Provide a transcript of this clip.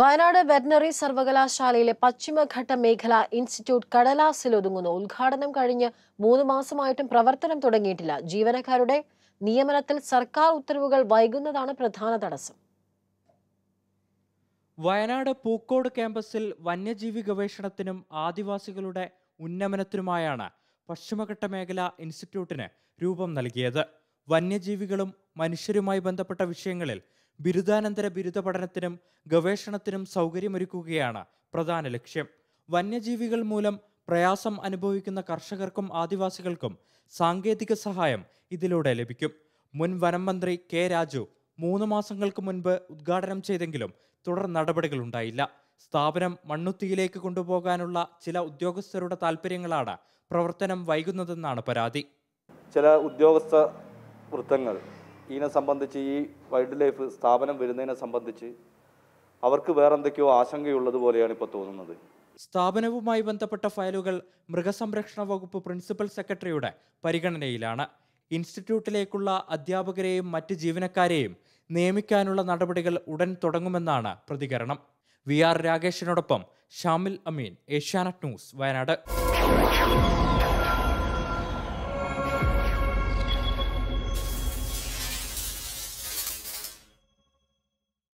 Wayanad veterinary സർവകലാശാലയിലെ പശ്ചിമഘട്ട മേഖല ഇൻസ്റ്റിറ്റ്യൂട്ട് ഒതുങ്ങുന്നു ഉദ്ഘാടനം കഴിഞ്ഞ് മൂന്ന് മാസമായിട്ടും പ്രവർത്തനം തുടങ്ങിയിട്ടില്ല ജീവനക്കാരുടെ നിയമനത്തിൽ സർക്കാർ ഉത്തരവുകൾ വൈകുന്നതാണ് പ്രധാന തടസ്സം വയനാട് പൂക്കോട് ക്യാമ്പസിൽ വന്യജീവി ഗവേഷണത്തിനും ആദിവാസികളുടെ ഉന്നമനത്തിനുമായാണ് പശ്ചിമഘട്ട മേഖല ഇൻസ്റ്റിറ്റ്യൂട്ടിന് രൂപം നൽകിയത് വന്യജീവികളും മനുഷ്യരുമായി ബന്ധപ്പെട്ട വിഷയങ്ങളിൽ ബിരുദാനന്തര ബിരുദ പഠനത്തിനും ഗവേഷണത്തിനും സൗകര്യമൊരുക്കുകയാണ് പ്രധാന ലക്ഷ്യം വന്യജീവികൾ മൂലം പ്രയാസം അനുഭവിക്കുന്ന കർഷകർക്കും ആദിവാസികൾക്കും സാങ്കേതിക സഹായം ഇതിലൂടെ ലഭിക്കും മുൻ വനം മന്ത്രി കെ രാജു മൂന്ന് മാസങ്ങൾക്ക് മുൻപ് ഉദ്ഘാടനം ചെയ്തെങ്കിലും തുടർ നടപടികളുണ്ടായില്ല സ്ഥാപനം മണ്ണുത്തിയിലേക്ക് കൊണ്ടുപോകാനുള്ള ചില ഉദ്യോഗസ്ഥരുടെ താല്പര്യങ്ങളാണ് പ്രവർത്തനം വൈകുന്നതെന്നാണ് പരാതി ചില ഉദ്യോഗസ്ഥ വൃത്തങ്ങൾ ഇതിനെ സംബന്ധിച്ച് ഈ വൈൽഡ് ലൈഫ് സ്ഥാപനം വരുന്നതിനെ സംബന്ധിച്ച് അവർക്ക് വേറെന്തൊക്കെയോ ആശങ്കയുള്ളതുപോലെയാണ് ഇപ്പോൾ തോന്നുന്നത് സ്ഥാപനവുമായി ബന്ധപ്പെട്ട ഫയലുകൾ മൃഗസംരക്ഷണ വകുപ്പ് പ്രിൻസിപ്പൽ സെക്രട്ടറിയുടെ പരിഗണനയിലാണ് ഇൻസ്റ്റിറ്റ്യൂട്ടിലേക്കുള്ള അധ്യാപകരെയും മറ്റ് ജീവനക്കാരെയും നിയമിക്കാനുള്ള നടപടികൾ ഉടൻ തുടങ്ങുമെന്നാണ് പ്രതികരണം വി ആർ രാകേഷിനോടൊപ്പം ഷാമിൽ അമീൻ ഏഷ്യാനെറ്റ് ന്യൂസ് വയനാട്